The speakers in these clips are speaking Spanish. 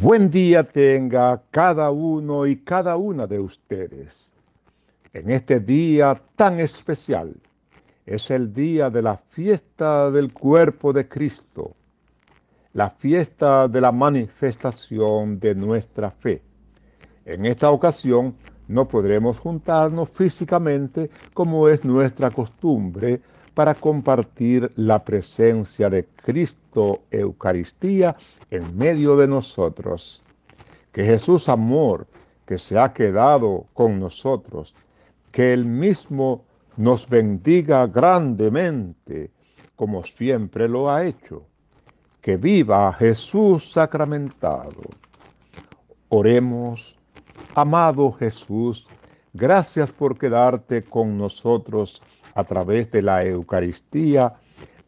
Buen día tenga cada uno y cada una de ustedes. En este día tan especial es el día de la fiesta del cuerpo de Cristo, la fiesta de la manifestación de nuestra fe. En esta ocasión no podremos juntarnos físicamente como es nuestra costumbre para compartir la presencia de Cristo Eucaristía en medio de nosotros. Que Jesús amor, que se ha quedado con nosotros, que Él mismo nos bendiga grandemente, como siempre lo ha hecho. Que viva Jesús sacramentado. Oremos, amado Jesús, gracias por quedarte con nosotros a través de la Eucaristía.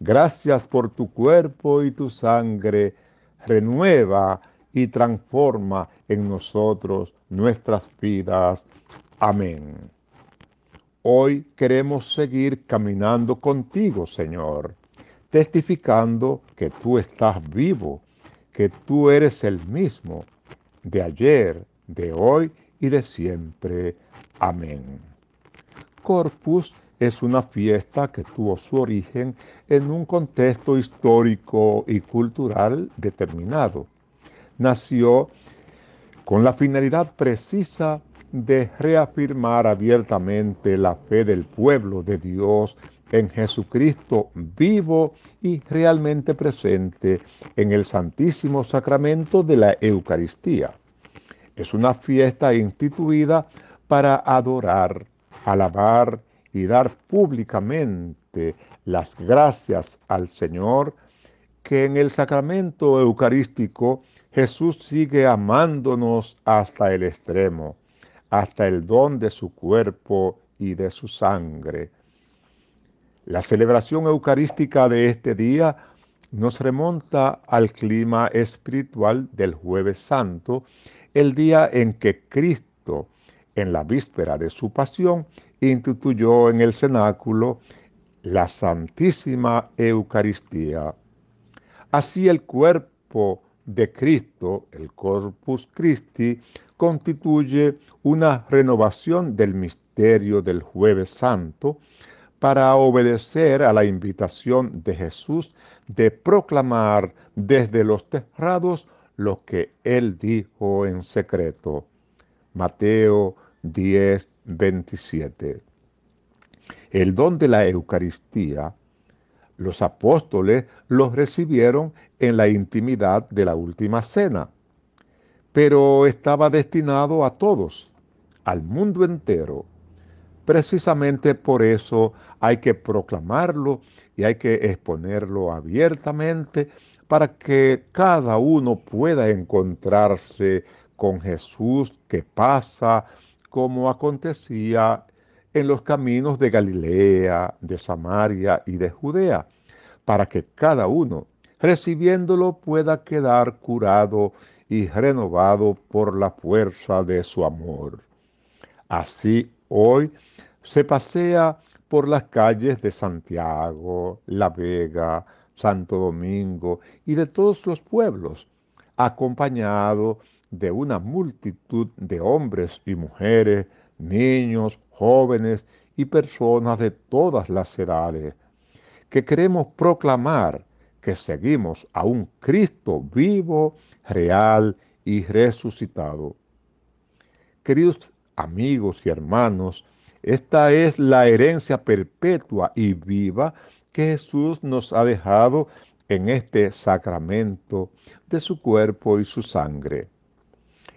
Gracias por tu cuerpo y tu sangre. Renueva y transforma en nosotros nuestras vidas. Amén. Hoy queremos seguir caminando contigo, Señor, testificando que tú estás vivo, que tú eres el mismo de ayer, de hoy y de siempre. Amén. Corpus es una fiesta que tuvo su origen en un contexto histórico y cultural determinado. Nació con la finalidad precisa de reafirmar abiertamente la fe del pueblo de Dios en Jesucristo vivo y realmente presente en el Santísimo Sacramento de la Eucaristía. Es una fiesta instituida para adorar, alabar y dar públicamente las gracias al Señor, que en el sacramento eucarístico Jesús sigue amándonos hasta el extremo, hasta el don de su cuerpo y de su sangre. La celebración eucarística de este día nos remonta al clima espiritual del jueves santo, el día en que Cristo, en la víspera de su pasión, instituyó en el cenáculo la Santísima Eucaristía. Así el cuerpo de Cristo, el Corpus Christi, constituye una renovación del misterio del jueves santo para obedecer a la invitación de Jesús de proclamar desde los terrados lo que él dijo en secreto. Mateo 10, 27. El don de la Eucaristía, los apóstoles los recibieron en la intimidad de la última cena, pero estaba destinado a todos, al mundo entero. Precisamente por eso hay que proclamarlo y hay que exponerlo abiertamente para que cada uno pueda encontrarse con Jesús que pasa, como acontecía en los caminos de Galilea, de Samaria y de Judea, para que cada uno, recibiéndolo, pueda quedar curado y renovado por la fuerza de su amor. Así hoy se pasea por las calles de Santiago, La Vega, Santo Domingo y de todos los pueblos, acompañado de de una multitud de hombres y mujeres, niños, jóvenes y personas de todas las edades, que queremos proclamar que seguimos a un Cristo vivo, real y resucitado. Queridos amigos y hermanos, esta es la herencia perpetua y viva que Jesús nos ha dejado en este sacramento de su cuerpo y su sangre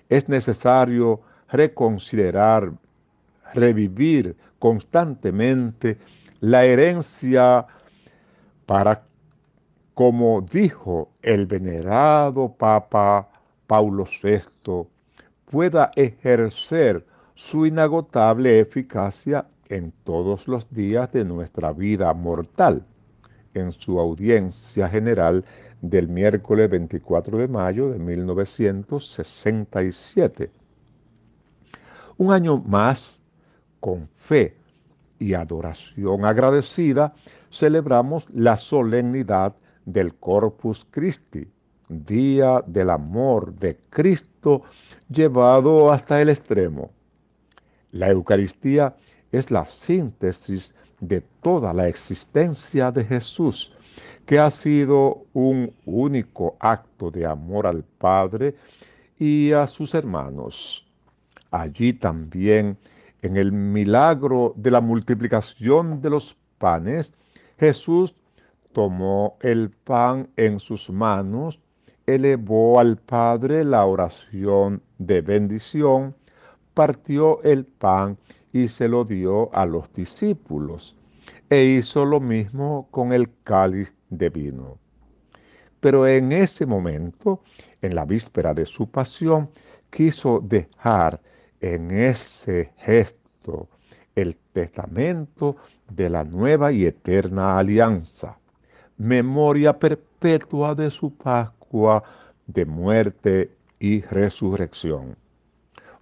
es necesario reconsiderar, revivir constantemente la herencia para, como dijo el venerado Papa Paulo VI, pueda ejercer su inagotable eficacia en todos los días de nuestra vida mortal. En su audiencia general del miércoles 24 de mayo de 1967. Un año más, con fe y adoración agradecida, celebramos la solemnidad del Corpus Christi, Día del Amor de Cristo llevado hasta el extremo. La Eucaristía es la síntesis de toda la existencia de Jesús que ha sido un único acto de amor al Padre y a sus hermanos. Allí también, en el milagro de la multiplicación de los panes, Jesús tomó el pan en sus manos, elevó al Padre la oración de bendición, partió el pan y se lo dio a los discípulos e hizo lo mismo con el cáliz de vino. Pero en ese momento, en la víspera de su pasión, quiso dejar en ese gesto el testamento de la nueva y eterna alianza, memoria perpetua de su Pascua de muerte y resurrección.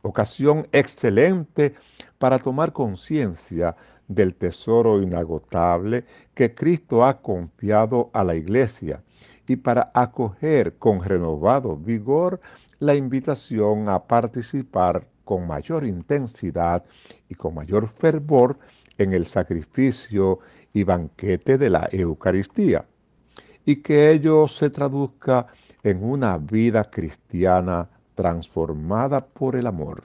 Ocasión excelente para tomar conciencia del tesoro inagotable que Cristo ha confiado a la iglesia y para acoger con renovado vigor la invitación a participar con mayor intensidad y con mayor fervor en el sacrificio y banquete de la Eucaristía, y que ello se traduzca en una vida cristiana transformada por el amor.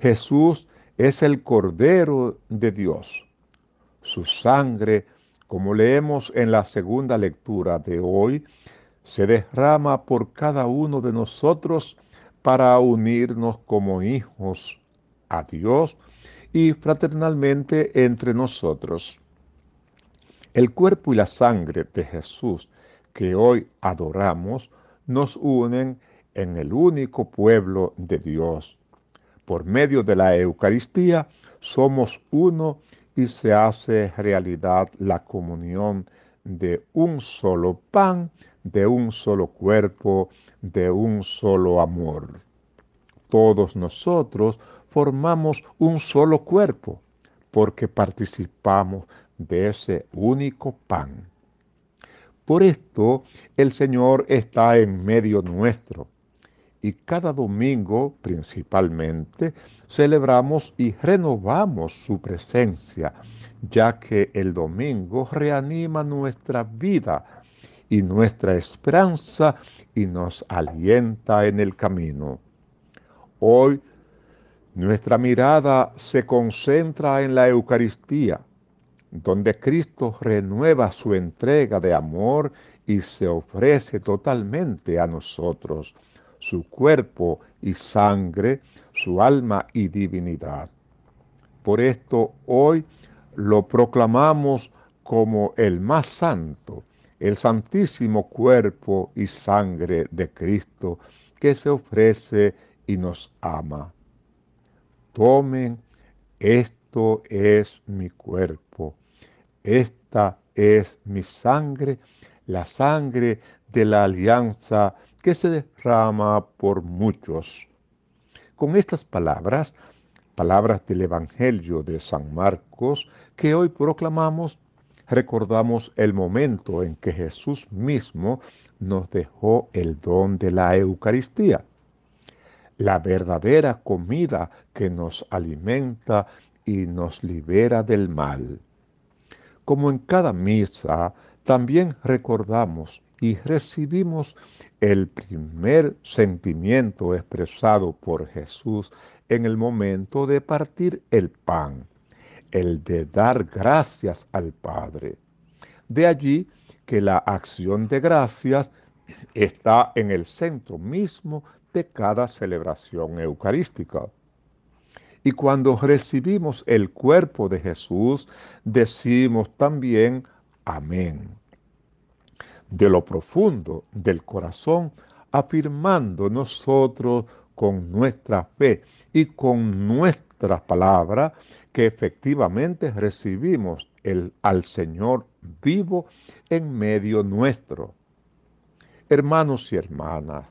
Jesús es el Cordero de Dios. Su sangre, como leemos en la segunda lectura de hoy, se derrama por cada uno de nosotros para unirnos como hijos a Dios y fraternalmente entre nosotros. El cuerpo y la sangre de Jesús que hoy adoramos nos unen en el único pueblo de Dios, por medio de la Eucaristía somos uno y se hace realidad la comunión de un solo pan, de un solo cuerpo, de un solo amor. Todos nosotros formamos un solo cuerpo porque participamos de ese único pan. Por esto el Señor está en medio nuestro y cada domingo principalmente celebramos y renovamos su presencia, ya que el domingo reanima nuestra vida y nuestra esperanza y nos alienta en el camino. Hoy nuestra mirada se concentra en la Eucaristía, donde Cristo renueva su entrega de amor y se ofrece totalmente a nosotros su cuerpo y sangre, su alma y divinidad. Por esto hoy lo proclamamos como el más santo, el santísimo cuerpo y sangre de Cristo que se ofrece y nos ama. Tomen, esto es mi cuerpo, esta es mi sangre, la sangre de la alianza que se derrama por muchos. Con estas palabras, palabras del Evangelio de San Marcos que hoy proclamamos, recordamos el momento en que Jesús mismo nos dejó el don de la Eucaristía, la verdadera comida que nos alimenta y nos libera del mal. Como en cada misa, también recordamos y recibimos el primer sentimiento expresado por Jesús en el momento de partir el pan, el de dar gracias al Padre. De allí que la acción de gracias está en el centro mismo de cada celebración eucarística. Y cuando recibimos el cuerpo de Jesús, decimos también, amén de lo profundo del corazón, afirmando nosotros con nuestra fe y con nuestra palabra que efectivamente recibimos el, al Señor vivo en medio nuestro. Hermanos y hermanas,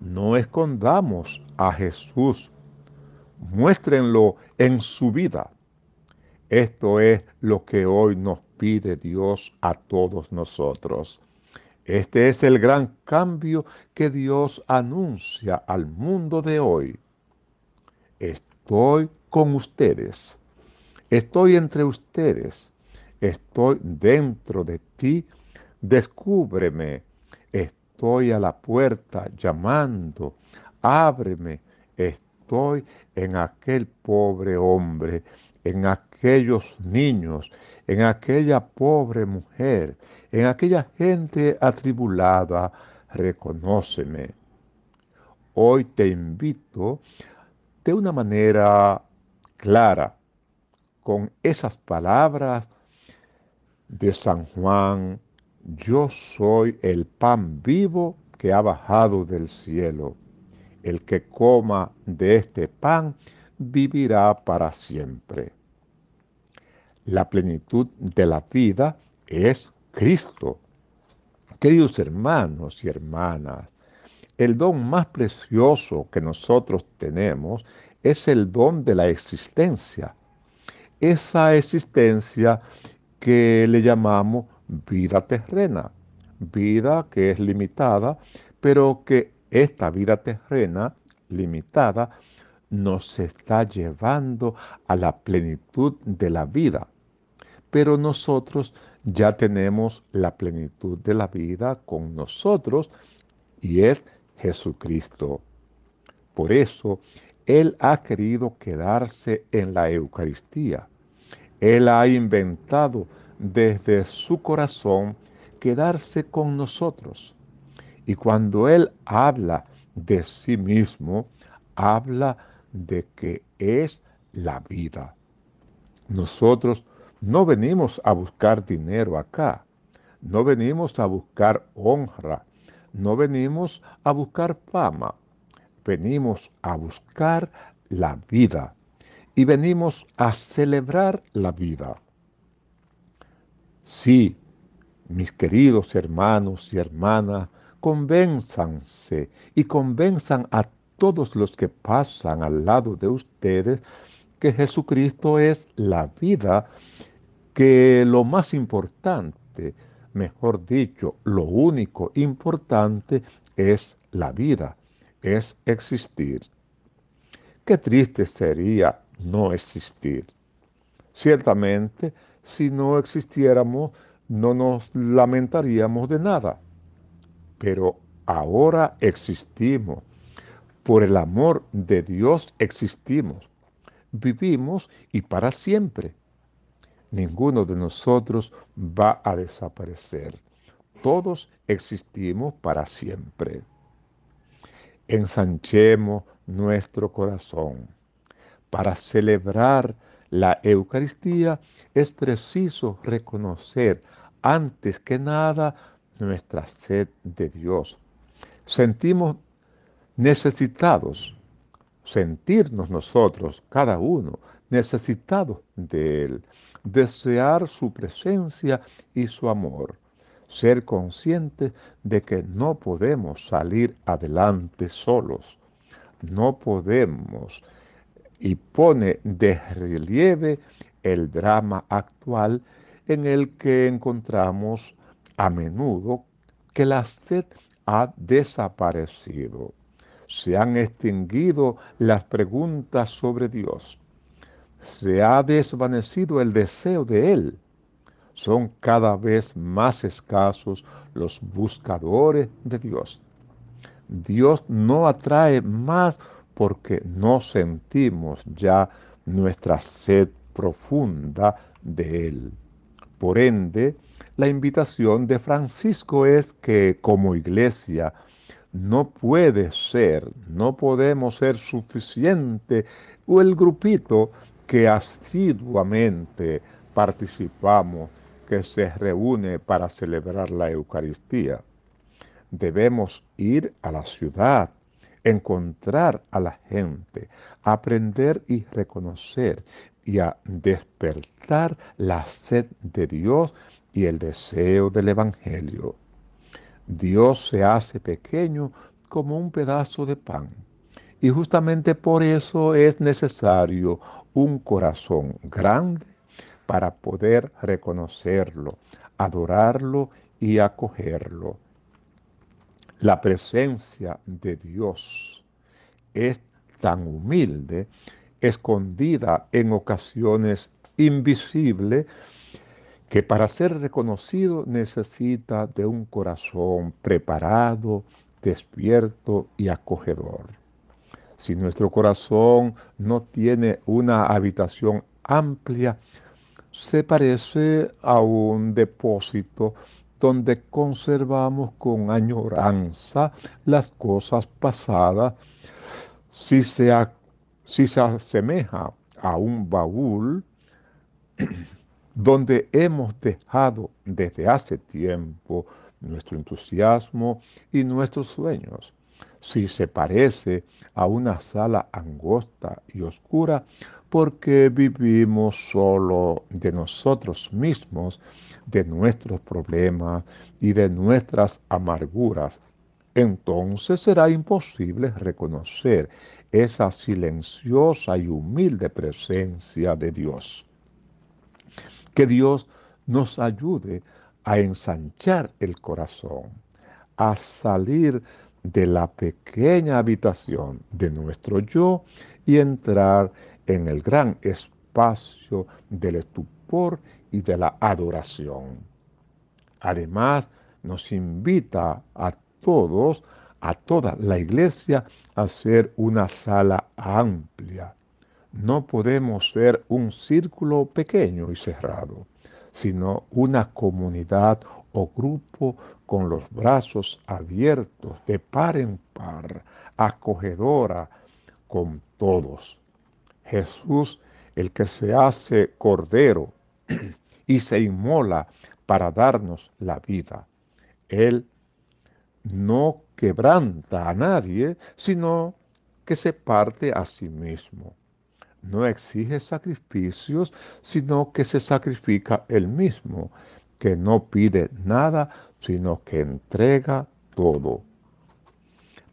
no escondamos a Jesús, muéstrenlo en su vida. Esto es lo que hoy nos pide Dios a todos nosotros. Este es el gran cambio que Dios anuncia al mundo de hoy. Estoy con ustedes. Estoy entre ustedes. Estoy dentro de ti. Descúbreme. Estoy a la puerta llamando. Ábreme. Estoy en aquel pobre hombre en aquellos niños, en aquella pobre mujer, en aquella gente atribulada, reconóceme. Hoy te invito de una manera clara, con esas palabras de San Juan, yo soy el pan vivo que ha bajado del cielo. El que coma de este pan vivirá para siempre. La plenitud de la vida es Cristo. Queridos hermanos y hermanas, el don más precioso que nosotros tenemos es el don de la existencia. Esa existencia que le llamamos vida terrena, vida que es limitada, pero que esta vida terrena limitada nos está llevando a la plenitud de la vida. Pero nosotros ya tenemos la plenitud de la vida con nosotros y es Jesucristo. Por eso, Él ha querido quedarse en la Eucaristía. Él ha inventado desde su corazón quedarse con nosotros. Y cuando Él habla de sí mismo, habla de que es la vida. Nosotros no venimos a buscar dinero acá, no venimos a buscar honra, no venimos a buscar fama, venimos a buscar la vida y venimos a celebrar la vida. Sí, mis queridos hermanos y hermanas, convénzanse y convenzan a todos los que pasan al lado de ustedes que Jesucristo es la vida, que lo más importante, mejor dicho, lo único importante es la vida, es existir. Qué triste sería no existir. Ciertamente, si no existiéramos, no nos lamentaríamos de nada. Pero ahora existimos por el amor de Dios existimos, vivimos y para siempre. Ninguno de nosotros va a desaparecer. Todos existimos para siempre. Ensanchemos nuestro corazón. Para celebrar la Eucaristía es preciso reconocer antes que nada nuestra sed de Dios. Sentimos necesitados, sentirnos nosotros, cada uno, necesitados de Él, desear su presencia y su amor, ser conscientes de que no podemos salir adelante solos, no podemos, y pone de relieve el drama actual en el que encontramos a menudo que la sed ha desaparecido se han extinguido las preguntas sobre Dios. Se ha desvanecido el deseo de Él. Son cada vez más escasos los buscadores de Dios. Dios no atrae más porque no sentimos ya nuestra sed profunda de Él. Por ende, la invitación de Francisco es que como iglesia no puede ser, no podemos ser suficiente o el grupito que asiduamente participamos, que se reúne para celebrar la Eucaristía. Debemos ir a la ciudad, encontrar a la gente, aprender y reconocer y a despertar la sed de Dios y el deseo del Evangelio. Dios se hace pequeño como un pedazo de pan. Y justamente por eso es necesario un corazón grande para poder reconocerlo, adorarlo y acogerlo. La presencia de Dios es tan humilde, escondida en ocasiones invisible, que para ser reconocido necesita de un corazón preparado, despierto y acogedor. Si nuestro corazón no tiene una habitación amplia, se parece a un depósito donde conservamos con añoranza las cosas pasadas. Si se, si se asemeja a un baúl, donde hemos dejado desde hace tiempo nuestro entusiasmo y nuestros sueños. Si se parece a una sala angosta y oscura, porque vivimos solo de nosotros mismos, de nuestros problemas y de nuestras amarguras, entonces será imposible reconocer esa silenciosa y humilde presencia de Dios. Que Dios nos ayude a ensanchar el corazón, a salir de la pequeña habitación de nuestro yo y entrar en el gran espacio del estupor y de la adoración. Además, nos invita a todos, a toda la iglesia, a ser una sala amplia, no podemos ser un círculo pequeño y cerrado, sino una comunidad o grupo con los brazos abiertos de par en par, acogedora con todos. Jesús, el que se hace cordero y se inmola para darnos la vida. Él no quebranta a nadie, sino que se parte a sí mismo no exige sacrificios, sino que se sacrifica el mismo, que no pide nada, sino que entrega todo.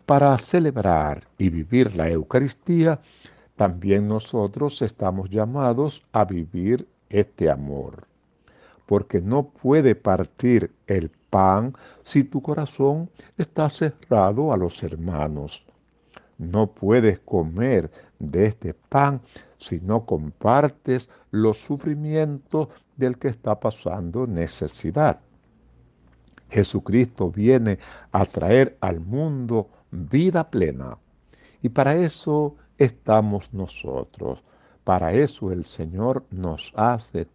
Para celebrar y vivir la Eucaristía, también nosotros estamos llamados a vivir este amor, porque no puede partir el pan si tu corazón está cerrado a los hermanos no puedes comer de este pan si no compartes los sufrimientos del que está pasando necesidad. Jesucristo viene a traer al mundo vida plena. Y para eso estamos nosotros. Para eso el Señor nos, hace,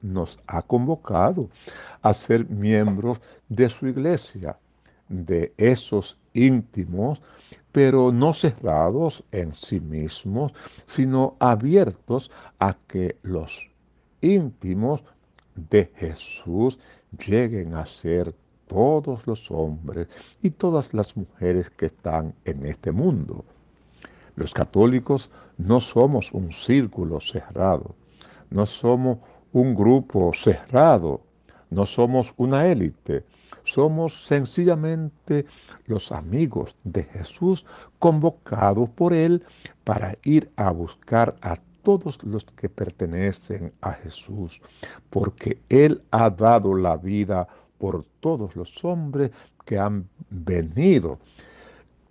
nos ha convocado a ser miembros de su iglesia, de esos íntimos, pero no cerrados en sí mismos, sino abiertos a que los íntimos de Jesús lleguen a ser todos los hombres y todas las mujeres que están en este mundo. Los católicos no somos un círculo cerrado, no somos un grupo cerrado, no somos una élite, somos sencillamente los amigos de Jesús convocados por Él para ir a buscar a todos los que pertenecen a Jesús, porque Él ha dado la vida por todos los hombres que han venido,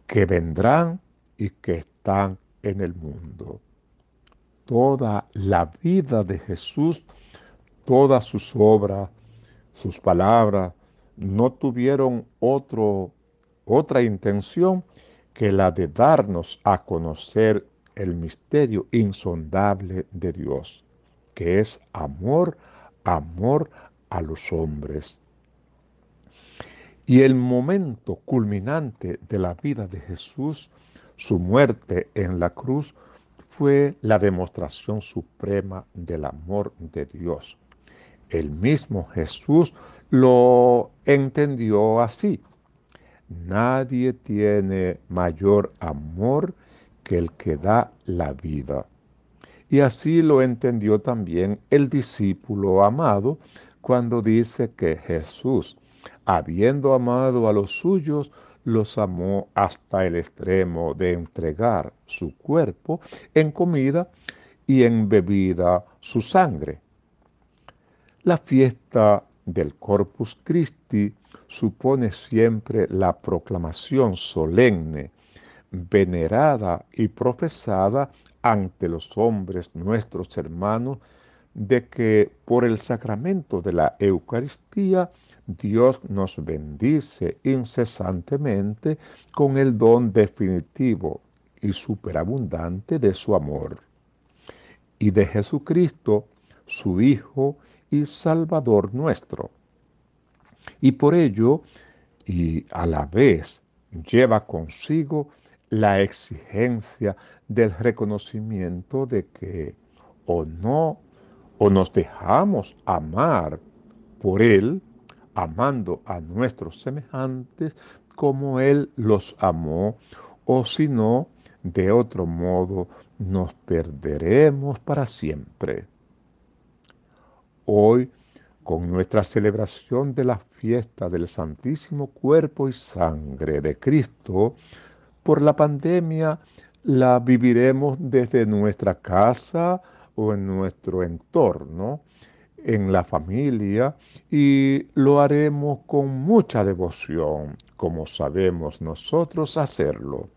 que vendrán y que están en el mundo. Toda la vida de Jesús, todas sus obras, sus palabras, no tuvieron otro, otra intención que la de darnos a conocer el misterio insondable de Dios, que es amor, amor a los hombres. Y el momento culminante de la vida de Jesús, su muerte en la cruz, fue la demostración suprema del amor de Dios. El mismo Jesús lo entendió así. Nadie tiene mayor amor que el que da la vida. Y así lo entendió también el discípulo amado cuando dice que Jesús, habiendo amado a los suyos, los amó hasta el extremo de entregar su cuerpo en comida y en bebida su sangre. La fiesta del Corpus Christi supone siempre la proclamación solemne, venerada y profesada ante los hombres nuestros hermanos de que por el sacramento de la Eucaristía Dios nos bendice incesantemente con el don definitivo y superabundante de su amor y de Jesucristo, su Hijo, y Salvador nuestro. Y por ello, y a la vez, lleva consigo la exigencia del reconocimiento de que o no, o nos dejamos amar por Él, amando a nuestros semejantes como Él los amó, o si no, de otro modo nos perderemos para siempre hoy con nuestra celebración de la fiesta del Santísimo Cuerpo y Sangre de Cristo, por la pandemia la viviremos desde nuestra casa o en nuestro entorno, en la familia, y lo haremos con mucha devoción, como sabemos nosotros hacerlo.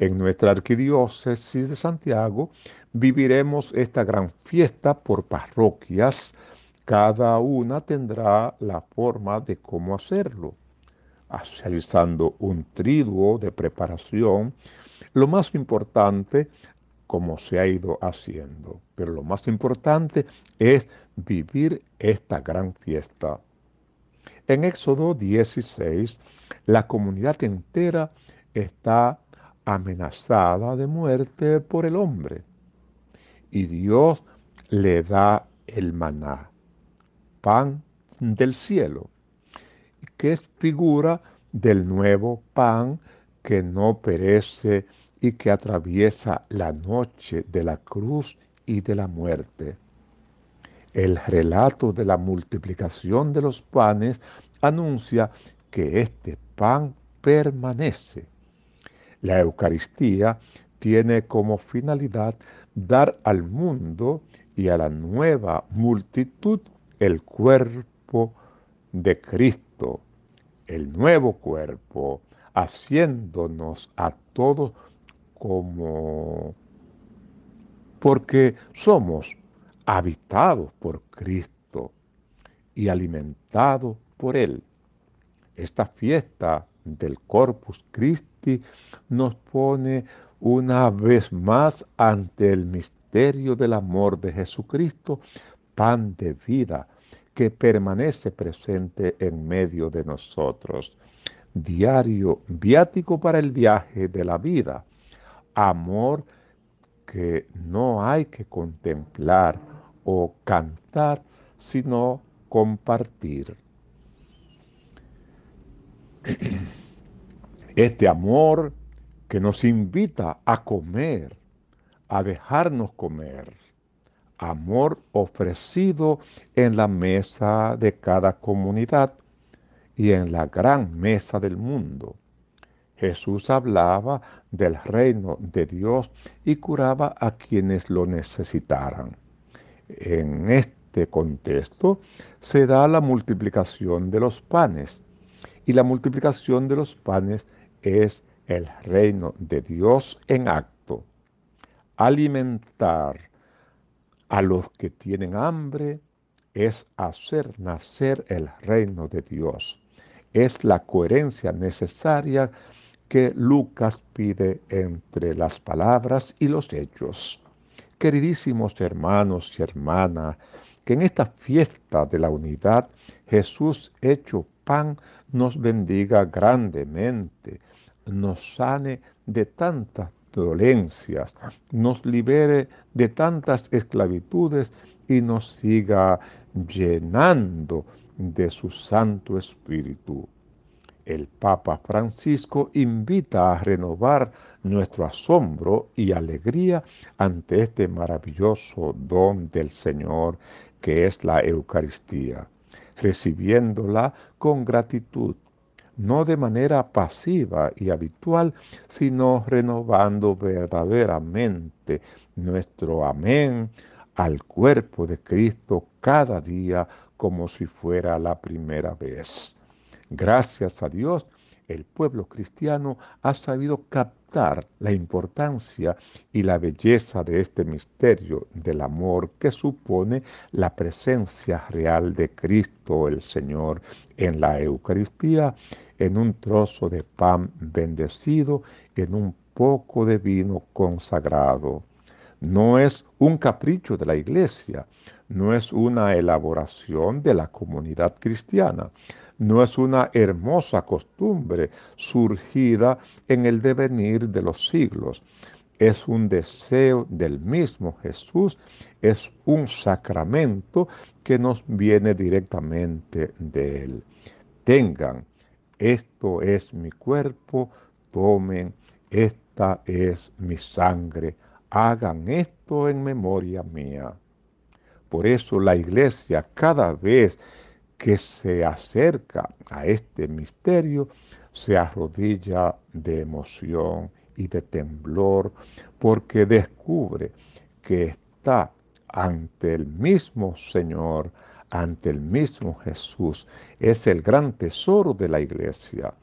En nuestra arquidiócesis de Santiago viviremos esta gran fiesta por parroquias. Cada una tendrá la forma de cómo hacerlo, realizando un triduo de preparación. Lo más importante, como se ha ido haciendo, pero lo más importante es vivir esta gran fiesta. En Éxodo 16, la comunidad entera está amenazada de muerte por el hombre. Y Dios le da el maná, pan del cielo, que es figura del nuevo pan que no perece y que atraviesa la noche de la cruz y de la muerte. El relato de la multiplicación de los panes anuncia que este pan permanece la Eucaristía tiene como finalidad dar al mundo y a la nueva multitud el cuerpo de Cristo, el nuevo cuerpo, haciéndonos a todos como porque somos habitados por Cristo y alimentados por Él. Esta fiesta del Corpus Christi nos pone una vez más ante el misterio del amor de Jesucristo, pan de vida que permanece presente en medio de nosotros. Diario viático para el viaje de la vida. Amor que no hay que contemplar o cantar, sino compartir. Este amor que nos invita a comer, a dejarnos comer. Amor ofrecido en la mesa de cada comunidad y en la gran mesa del mundo. Jesús hablaba del reino de Dios y curaba a quienes lo necesitaran. En este contexto se da la multiplicación de los panes y la multiplicación de los panes es el reino de Dios en acto. Alimentar a los que tienen hambre es hacer nacer el reino de Dios. Es la coherencia necesaria que Lucas pide entre las palabras y los hechos. Queridísimos hermanos y hermanas, que en esta fiesta de la unidad Jesús hecho pan nos bendiga grandemente, nos sane de tantas dolencias, nos libere de tantas esclavitudes y nos siga llenando de su Santo Espíritu. El Papa Francisco invita a renovar nuestro asombro y alegría ante este maravilloso don del Señor que es la Eucaristía recibiéndola con gratitud, no de manera pasiva y habitual, sino renovando verdaderamente nuestro amén al cuerpo de Cristo cada día como si fuera la primera vez. Gracias a Dios el pueblo cristiano ha sabido captar la importancia y la belleza de este misterio del amor que supone la presencia real de Cristo el Señor en la Eucaristía, en un trozo de pan bendecido, en un poco de vino consagrado. No es un capricho de la iglesia, no es una elaboración de la comunidad cristiana, no es una hermosa costumbre surgida en el devenir de los siglos. Es un deseo del mismo Jesús, es un sacramento que nos viene directamente de Él. Tengan, esto es mi cuerpo, tomen, esta es mi sangre, hagan esto en memoria mía. Por eso la iglesia cada vez que se acerca a este misterio se arrodilla de emoción y de temblor porque descubre que está ante el mismo Señor, ante el mismo Jesús. Es el gran tesoro de la iglesia.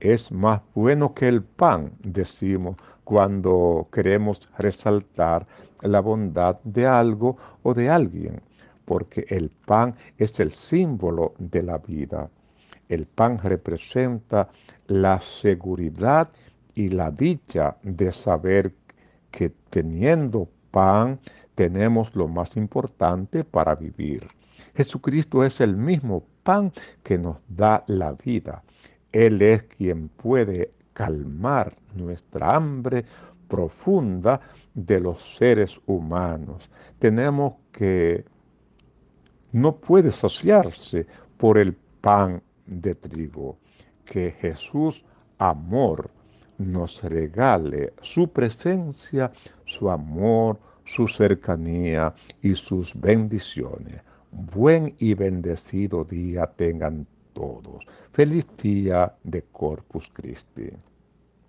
Es más bueno que el pan, decimos, cuando queremos resaltar la bondad de algo o de alguien porque el pan es el símbolo de la vida. El pan representa la seguridad y la dicha de saber que teniendo pan tenemos lo más importante para vivir. Jesucristo es el mismo pan que nos da la vida. Él es quien puede calmar nuestra hambre profunda de los seres humanos. Tenemos que no puede saciarse por el pan de trigo. Que Jesús, amor, nos regale su presencia, su amor, su cercanía y sus bendiciones. Buen y bendecido día tengan todos. Feliz día de Corpus Christi.